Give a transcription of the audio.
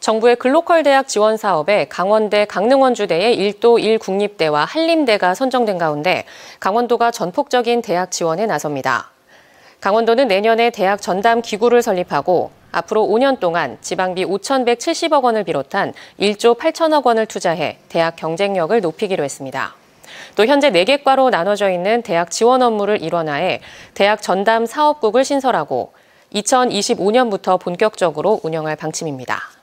정부의 글로컬 대학 지원 사업에 강원대, 강릉원주대의 1도 1국립대와 한림대가 선정된 가운데 강원도가 전폭적인 대학 지원에 나섭니다. 강원도는 내년에 대학 전담 기구를 설립하고 앞으로 5년 동안 지방비 5,170억 원을 비롯한 1조 8천억 원을 투자해 대학 경쟁력을 높이기로 했습니다. 또 현재 4개 과로 나눠져 있는 대학 지원 업무를 일원화해 대학 전담 사업국을 신설하고 2025년부터 본격적으로 운영할 방침입니다.